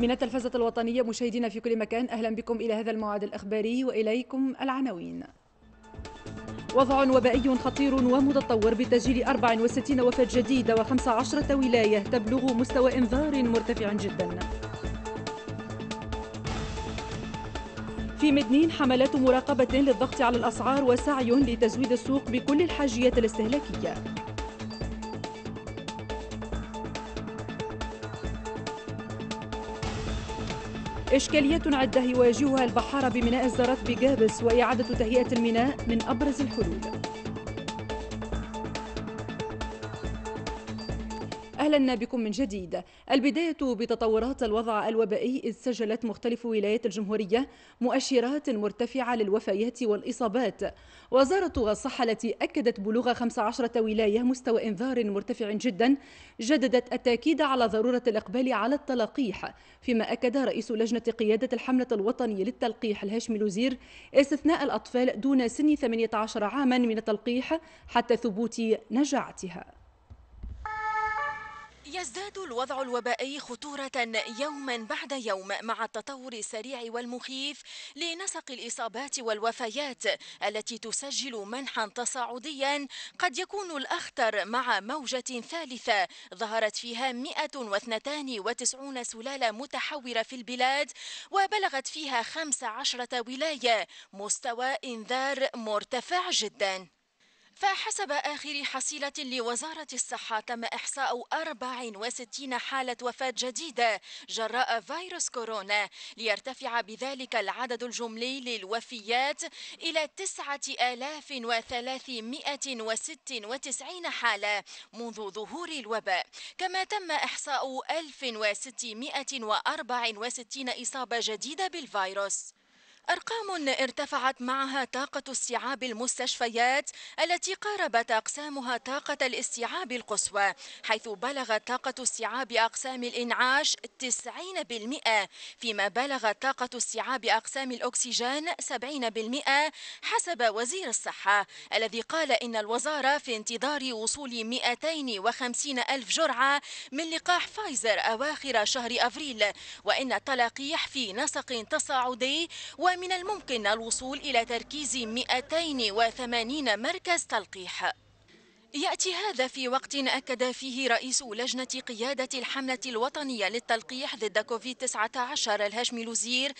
من التلفزة الوطنية مشاهدينا في كل مكان أهلا بكم إلى هذا الموعد الإخباري وإليكم العناوين وضع وبائي خطير ومتطور بتسجيل 64 وفاة جديدة و15 ولاية تبلغ مستوى إنذار مرتفع جدا في مدنين حملات مراقبة للضغط على الأسعار وسعي لتزويد السوق بكل الحاجيات الاستهلاكية إشكاليات عدة يواجهها البحارة بميناء الزرف بجابس وإعادة تهيئة الميناء من أبرز الحلول أهلا بكم من جديد البداية بتطورات الوضع الوبائي إذ سجلت مختلف ولايات الجمهورية مؤشرات مرتفعة للوفيات والإصابات وزارة الصحة التي أكدت بلوغ 15 ولاية مستوى إنذار مرتفع جدا جددت التأكيد على ضرورة الإقبال على التلقيح فيما أكد رئيس لجنة قيادة الحملة الوطنية للتلقيح الهاشمي الوزير استثناء الأطفال دون سن 18 عاما من التلقيح حتى ثبوت نجاعتها يزداد الوضع الوبائي خطورة يوما بعد يوم مع التطور السريع والمخيف لنسق الإصابات والوفيات التي تسجل منحا تصاعديا قد يكون الأخطر مع موجة ثالثة ظهرت فيها 192 سلالة متحورة في البلاد وبلغت فيها 15 ولاية مستوى إنذار مرتفع جداً فحسب آخر حصيلة لوزارة الصحة تم إحصاء 64 حالة وفاة جديدة جراء فيروس كورونا ليرتفع بذلك العدد الجملي للوفيات إلى 9396 حالة منذ ظهور الوباء كما تم إحصاء 1664 إصابة جديدة بالفيروس أرقام ارتفعت معها طاقة استيعاب المستشفيات التي قاربت أقسامها طاقة الاستيعاب القصوى حيث بلغت طاقة استيعاب أقسام الإنعاش 90% فيما بلغت طاقة استيعاب أقسام الأكسجين 70% حسب وزير الصحة الذي قال إن الوزارة في انتظار وصول 250 ألف جرعة من لقاح فايزر أواخر شهر أفريل وإن التلقيح في نسق تصاعدي ومن من الممكن الوصول إلى تركيز 280 مركز تلقيح يأتي هذا في وقت أكد فيه رئيس لجنة قيادة الحملة الوطنية للتلقيح ضد كوفيد-19 الهاشمي لوزير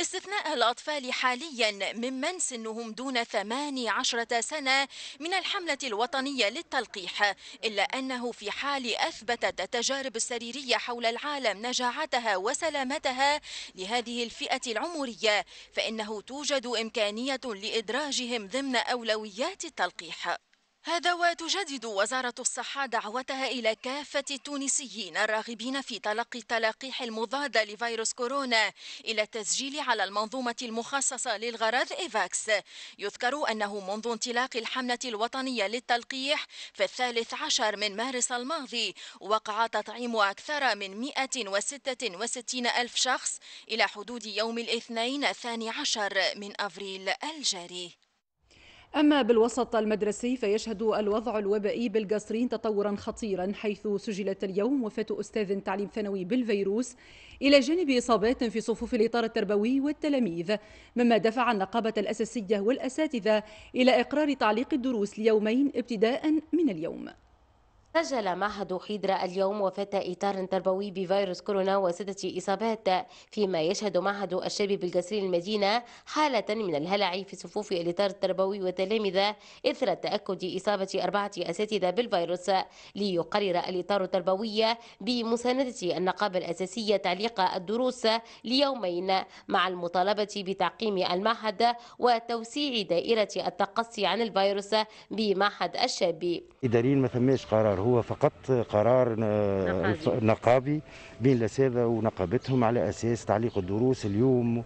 استثناء الأطفال حاليا ممن سنهم دون 18 سنة من الحملة الوطنية للتلقيح إلا أنه في حال أثبتت التجارب السريرية حول العالم نجاعتها وسلامتها لهذه الفئة العمرية فإنه توجد إمكانية لإدراجهم ضمن أولويات التلقيح هذا وتجدد وزارة الصحة دعوتها إلى كافة التونسيين الراغبين في تلقي التلقيح المضادة لفيروس كورونا إلى التسجيل على المنظومة المخصصة للغرض إيفاكس يذكر أنه منذ انطلاق الحملة الوطنية للتلقيح في الثالث عشر من مارس الماضي وقع تطعيم أكثر من 166 ألف شخص إلى حدود يوم الاثنين الثاني عشر من أفريل الجاري أما بالوسط المدرسي فيشهد الوضع الوبائي بالقصرين تطورا خطيرا حيث سجلت اليوم وفاة أستاذ تعليم ثانوي بالفيروس إلى جانب إصابات في صفوف الإطار التربوي والتلاميذ مما دفع النقابة الأساسية والأساتذة إلى إقرار تعليق الدروس ليومين ابتداء من اليوم سجل معهد حيدرا اليوم وفاة إطار تربوي بفيروس كورونا وستة إصابات فيما يشهد معهد الشباب بالجسرين المدينة حالة من الهلع في صفوف الإطار التربوي وتلامذة إثر تأكد إصابة أربعة أساتذة بالفيروس ليقرر الإطار التربوي بمساندة النقابة الأساسية تعليق الدروس ليومين مع المطالبة بتعقيم المعهد وتوسيع دائرة التقصي عن الفيروس بمعهد الشاب. إداريا ما فماش قرار هو فقط قرار آه، نقابي, نقابي بين الأساتذة ونقابتهم على أساس تعليق الدروس اليوم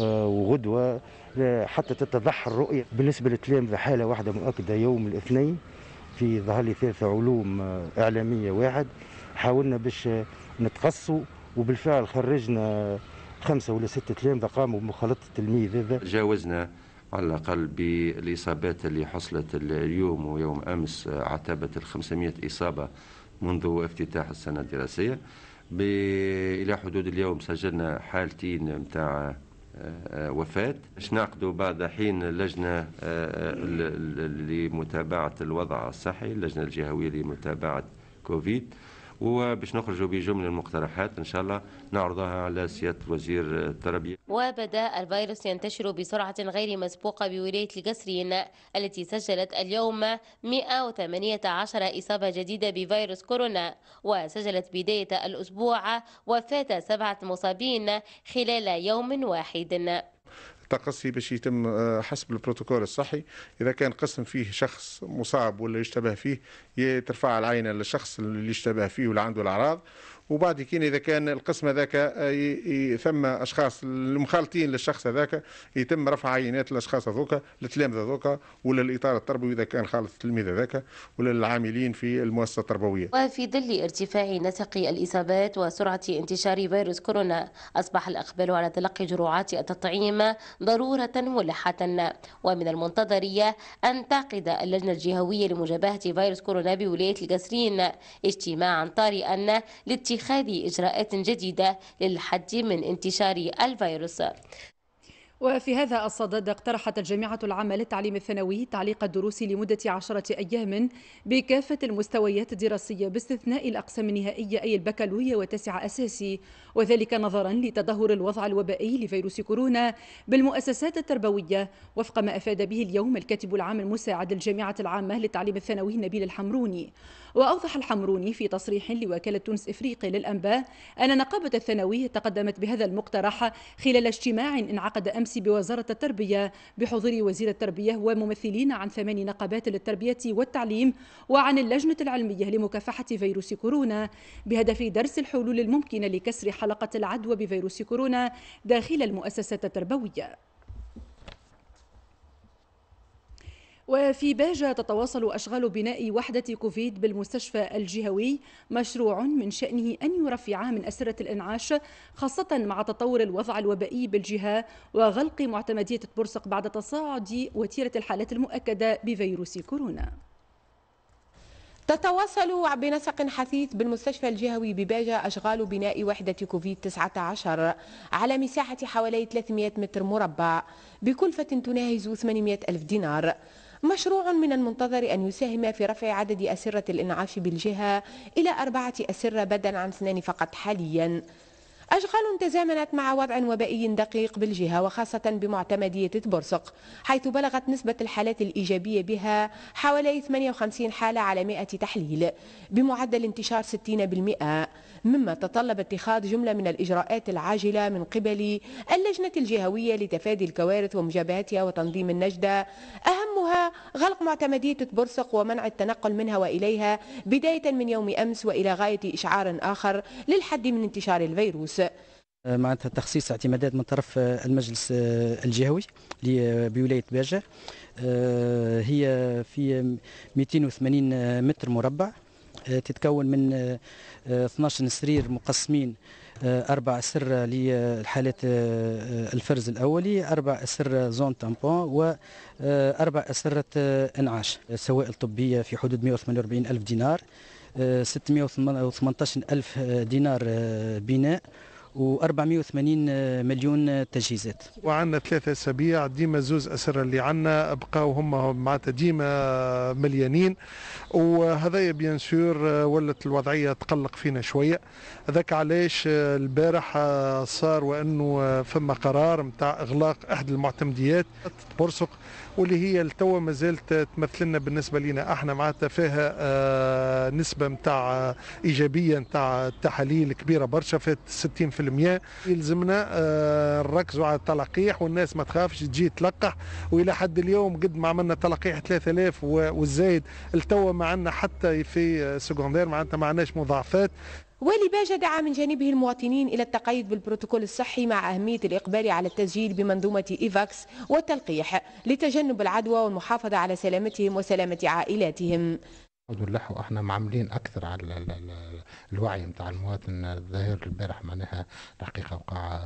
آه، وغدوة آه، حتى تتضح الرؤية بالنسبة لتلامذة حالة واحدة مؤكدة يوم الاثنين في ظهر لي ثلاثة علوم إعلامية واحد حاولنا باش نتقصوا وبالفعل خرجنا خمسة ولا ستة تلامذة قاموا بمخالطة التلميذ هذا جاوزنا على الأقل بالإصابات اللي حصلت اليوم ويوم أمس ال الخمسمائة إصابة منذ افتتاح السنة الدراسية إلى حدود اليوم سجلنا حالتين متاع آه، وفاة نعقدوا بعد حين لجنة آه، لمتابعة الوضع الصحي اللجنة الجهوية لمتابعة كوفيد وباش نخرجوا بجمله المقترحات ان شاء الله نعرضها على سياده وزير التربيه. وبدا الفيروس ينتشر بسرعه غير مسبوقه بولايه القصرين التي سجلت اليوم 118 اصابه جديده بفيروس كورونا وسجلت بدايه الاسبوع وفاه سبعه مصابين خلال يوم واحد. تقصي باش يتم آه، حسب البروتوكول الصحي اذا كان قسم فيه شخص مصاب ولا يشتبه فيه ترفع العينه للشخص اللي يشتبه فيه ولا عنده الاعراض وبعد كين اذا كان القسم هذاك ثم آه، اشخاص المخالطين للشخص هذاك يتم رفع عينات الاشخاص هذوك التلامذه هذوك ولا الاطار التربوي اذا كان خالط التلميذ هذاك ولا العاملين في المؤسسه التربويه. وفي ظل ارتفاع نسق الاصابات وسرعه انتشار فيروس كورونا اصبح الاقبال على تلقي جرعات التطعيم ضروره ملحه ومن المنتظر ان تعقد اللجنه الجهويه لمجابهه فيروس كورونا بولايه القصرين اجتماعا طارئا لاتخاذ اتخاذ إجراءات جديدة للحد من انتشار الفيروس وفي هذا الصدد اقترحت الجامعة العامة للتعليم الثانوي تعليق الدروس لمدة عشرة أيام بكافة المستويات الدراسية باستثناء الأقسام النهائية أي البكالوريا وتسعة أساسي وذلك نظرا لتدهور الوضع الوبائي لفيروس كورونا بالمؤسسات التربوية وفق ما أفاد به اليوم الكاتب العام المساعد للجامعة العامة للتعليم الثانوي نبيل الحمروني وأوضح الحمروني في تصريح لوكالة تونس إفريقي للأنباء أن نقابة الثانوي تقدمت بهذا المقترح خلال اجتماع انعقد أمس أمس بوزارة التربية بحضور وزير التربية وممثلين عن ثمان نقابات للتربية والتعليم وعن اللجنة العلمية لمكافحة فيروس كورونا بهدف درس الحلول الممكنة لكسر حلقة العدوى بفيروس كورونا داخل المؤسسات التربوية وفي باجة تتواصل أشغال بناء وحدة كوفيد بالمستشفى الجهوي مشروع من شأنه أن يرفع من أسرة الإنعاش خاصة مع تطور الوضع الوبائي بالجهة وغلق معتمدية بورسق بعد تصاعد وتيرة الحالات المؤكدة بفيروس كورونا تتواصل بنسق حثيث بالمستشفى الجهوي بباجة أشغال بناء وحدة كوفيد 19 على مساحة حوالي 300 متر مربع بكلفة تناهز 800 ألف دينار مشروع من المنتظر أن يساهم في رفع عدد أسرة الإنعاش بالجهة إلى أربعة أسرة بدلا عن اثنان فقط حالياً أشغال تزامنت مع وضع وبائي دقيق بالجهة وخاصة بمعتمدية بورسق حيث بلغت نسبة الحالات الإيجابية بها حوالي 58 حالة على 100 تحليل بمعدل انتشار 60% مما تطلب اتخاذ جملة من الإجراءات العاجلة من قبل اللجنة الجهوية لتفادي الكوارث ومجابهتها وتنظيم النجدة أهمها غلق معتمدية تبرسق ومنع التنقل منها وإليها بداية من يوم أمس وإلى غاية إشعار آخر للحد من انتشار الفيروس آه، معناتها تخصيص اعتمادات من طرف آه، المجلس آه، الجهوي بولايه باجه هي في 280 متر مربع آه، تتكون من 12 آه، آه، سرير مقسمين أربع أسرة للحالات الفرز الأولي أربع أسرة زون تامبون وأربع أسرة إنعاش سوائل طبية في حدود 148 ألف دينار 618 ألف دينار بناء و480 مليون تجهيزات وعندنا ثلاثة أسابيع ديما زوز أسرة اللي عندنا بقاو هما معناتها ديما مليانين وهذايا بيان سور ولت الوضعية تقلق فينا شوية هذاك علاش البارح صار وأنه فما قرار نتاع إغلاق أحد المعتمديات برسق واللي هي التوا مازالت تمثل لنا بالنسبة لنا احنا معناتها فيها آه، نسبة نتاع إيجابية نتاع تحاليل كبيرة برشا فات 60% في يلزمنا نركزوا آه، على التلقيح والناس ما تخافش تجي تلقح والى حد اليوم قد ما عملنا تلقيح 3000 والزايد التوا ما عندنا حتى في سكوندير معناتها ما عندناش مضاعفات والي باجة دعا من جانبه المواطنين إلى التقيد بالبروتوكول الصحي مع أهمية الإقبال على التسجيل بمنظومة إيفاكس والتلقيح لتجنب العدوى والمحافظة على سلامتهم وسلامة عائلاتهم الحمد لله احنا معاملين اكثر على الوعي نتاع المواطن الظاهر البارح معناها الحقيقه وقع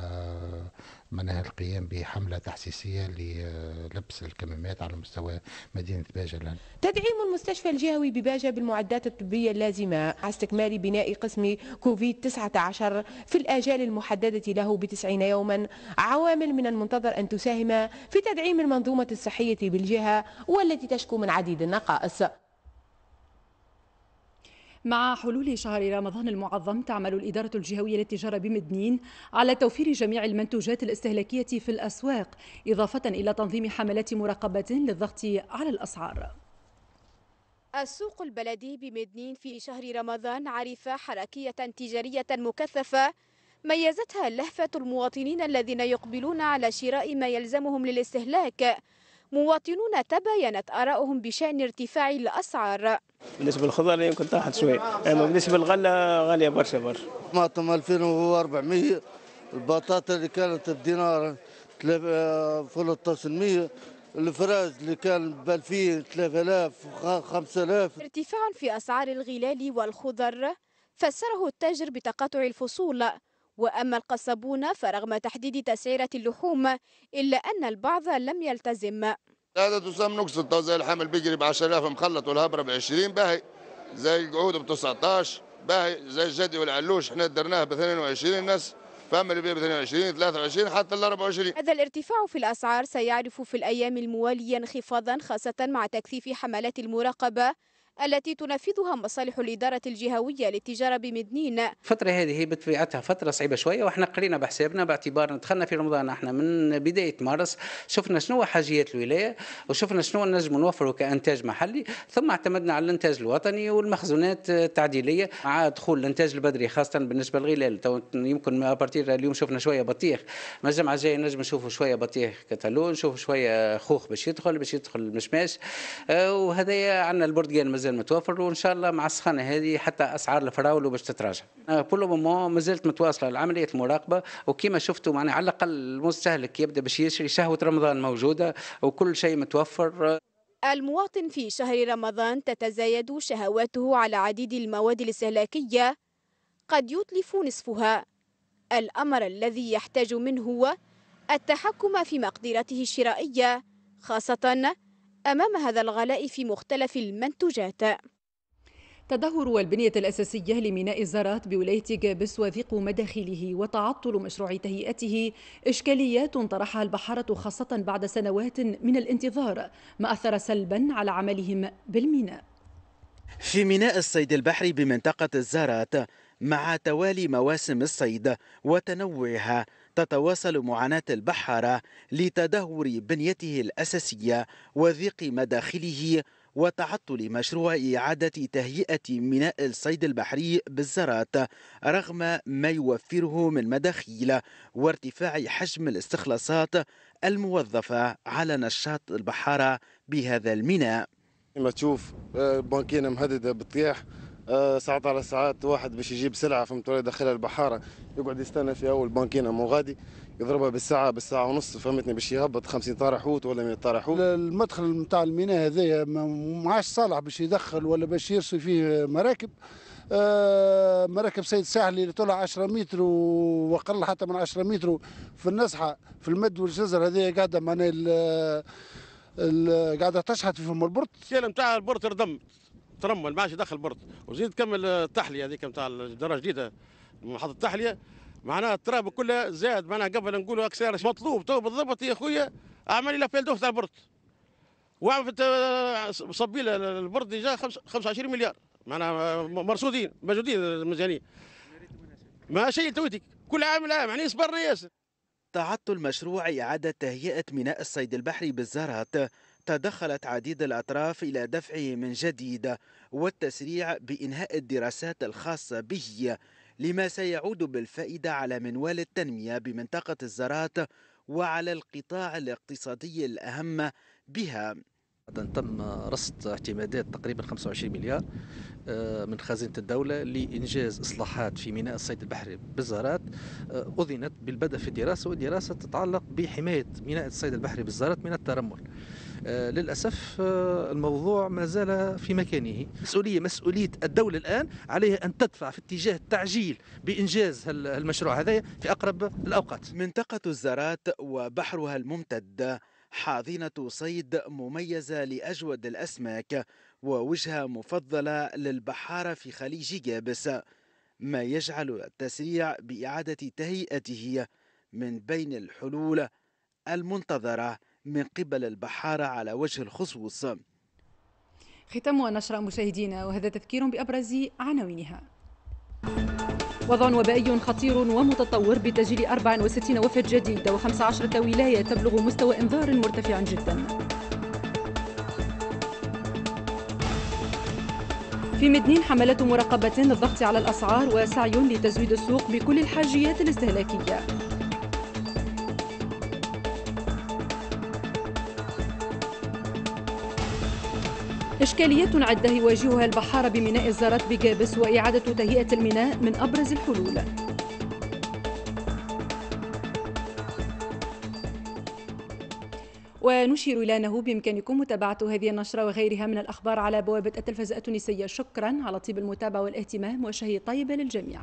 معناها القيام بحمله تحسيسيه للبس الكمامات على مستوى مدينه باجه تدعيم المستشفى الجهوي بباجه بالمعدات الطبيه اللازمه على استكمال بناء قسم كوفيد 19 في الاجال المحدده له ب 90 يوما عوامل من المنتظر ان تساهم في تدعيم المنظومه الصحيه بالجهه والتي تشكو من عديد النقائص. مع حلول شهر رمضان المعظم تعمل الإدارة الجهوية للتجارة بمدنين على توفير جميع المنتوجات الاستهلاكية في الأسواق إضافة إلى تنظيم حملات مراقبة للضغط على الأسعار السوق البلدي بمدنين في شهر رمضان عرف حركية تجارية مكثفة ميزتها لهفة المواطنين الذين يقبلون على شراء ما يلزمهم للاستهلاك مواطنون تباينت ارائهم بشأن ارتفاع الأسعار بالنسبة للخضار يمكن طاحت شوي أما بالنسبة للغلة غالية برشا برشا طماطم 2400 البطاطا اللي كانت بدينار 1300 آه، الفراز اللي كان ب 2000 3000 5000 ارتفاع في اسعار الغلال والخضر فسره التاجر بتقاطع الفصول وأما القصبون فرغم تحديد تسعيرة اللحوم إلا أن البعض لم يلتزم هذا تسمى نقص التوزيع الحمل بيجري ب 10000 مخلط والهبره ب 20 باهي زي القعود ب 19 باهي زي الجدي والعلوش احنا درناه ب 22 الناس فاما اللي ب 22 23 حتى ال 24 هذا الارتفاع في الاسعار سيعرف في الايام المواليه انخفاضا خاصه مع تكثيف حملات المراقبه التي تنفذها مصالح الإدارة الجهوية للتجارة بمدنين الفترة هذه بطبيعتها فترة صعيبة شوية وإحنا قرينا بحسابنا باعتبارنا دخلنا في رمضان احنا من بداية مارس شفنا شنو حاجيات الولاية وشفنا شنو نجم نوفره كإنتاج محلي ثم اعتمدنا على الإنتاج الوطني والمخزونات التعديلية مع دخول الإنتاج البدري خاصة بالنسبة للغلال يمكن أبارتير اليوم شفنا شوية بطيخ ما الجمعة الجاية نجم نشوفوا شوية بطيخ كتالون نشوفوا شوية خوخ باش يدخل باش يدخل المشماش آه، وهذايا عندنا البرتقال مازال متوفر وان شاء الله مع السخانه هذه حتى اسعار الفراوله باش تتراجع كل ما مازالت متواصله العمليه المراقبه وكما شفتوا معنا على الاقل المستهلك يبدا باش يشري شهوه رمضان موجوده وكل شيء متوفر المواطن في شهر رمضان تتزايد شهواته على عديد المواد الاستهلاكيه قد يتلف نصفها الامر الذي يحتاج منه هو التحكم في مقدرته الشرائيه خاصه أمام هذا الغلاء في مختلف المنتوجات تدهور البنية الأساسية لميناء الزارات بولاية جابس وضيق مداخله وتعطل مشروع تهيئته إشكاليات طرحها البحارة خاصة بعد سنوات من الانتظار ما أثر سلبا على عملهم بالميناء في ميناء الصيد البحري بمنطقة الزارات مع توالي مواسم الصيد وتنوعها تتواصل معاناة البحارة لتدهور بنيته الأساسية وضيق مداخله وتعطل مشروع إعادة تهيئة ميناء الصيد البحري بالزرات رغم ما يوفره من مداخيل وارتفاع حجم الاستخلاصات الموظفة على نشاط البحارة بهذا الميناء ما تشوف آه، بانكينة مهددة بالطياح آه، ساعات على ساعات واحد باش يجيب سلعه فهمت ولا يدخلها البحاره يقعد يستنى في اول بانكينه مو غادي يضربها بالساعه بالساعه ونص فهمتني باش يهبط 50 طاره حوت ولا 100 طاره حوت المدخل نتاع الميناء هذايا ما عادش صالح باش يدخل ولا باش يرسل فيه مراكب آه مراكب سيد ساحلي اللي طلع 10 متر واقل حتى من 10 متر في النزحه في المد والجزر هذه قاعده معناها قاعده تشحت في فم البرت. السيل نتاع البرت ردمت ترمل ما عادش يدخل برد وزيد تكمل التحليه هذيك نتاع الدرجه الجديده محطه التحليه معناها التراب كله زاد معناها قبل نقولوا اكثر مطلوب تو بالضبط يا خويا اعمل لي دوف تاع البرد واعمل صبي له البرد جا 25 مليار معناها مرصودين موجودين الميزانيه ما شيء تويتك كل عام العام يعني اصبر ياسر تعطل مشروع إعادة تهيئة ميناء الصيد البحري بالزرات تدخلت عديد الأطراف إلى دفعه من جديد والتسريع بإنهاء الدراسات الخاصة به لما سيعود بالفائدة على منوال التنمية بمنطقة الزراعة وعلى القطاع الاقتصادي الأهم بها تم رصد اعتمادات تقريبا 25 مليار آه، من خزينة الدولة لإنجاز إصلاحات في ميناء الصيد البحري بالزارات آه، أذنت بالبدء في الدراسة والدراسة تتعلق بحماية ميناء الصيد البحري بالزارات من الترمل آه، للأسف آه، الموضوع ما زال في مكانه مسؤولية مسؤولية الدولة الآن عليها أن تدفع في اتجاه التعجيل بإنجاز المشروع هذا في أقرب الأوقات منطقة الزرات وبحرها الممتد حاضنة صيد مميزة لأجود الأسماك ووجهة مفضلة للبحارة في خليج جابس ما يجعل التسريع بإعادة تهيئته من بين الحلول المنتظره من قبل البحارة على وجه الخصوص ختام ونشر مشاهدينا وهذا تذكير بأبرز عناوينها وضع وبائي خطير ومتطور بتسجيل 64 وفاة جديدة و15 ولاية تبلغ مستوى إنذار مرتفع جدا في مدنين حملة مراقبة للضغط على الأسعار وسعي لتزويد السوق بكل الحاجيات الاستهلاكية إشكاليات عدة يواجهها البحارة بميناء الزارات بجابس وإعادة تهيئة الميناء من أبرز الحلول ونشير إلى أنه بإمكانكم متابعة هذه النشرة وغيرها من الأخبار على بوابة التلفزة التونسية شكرا على طيب المتابعة والاهتمام وشهي طيبة للجميع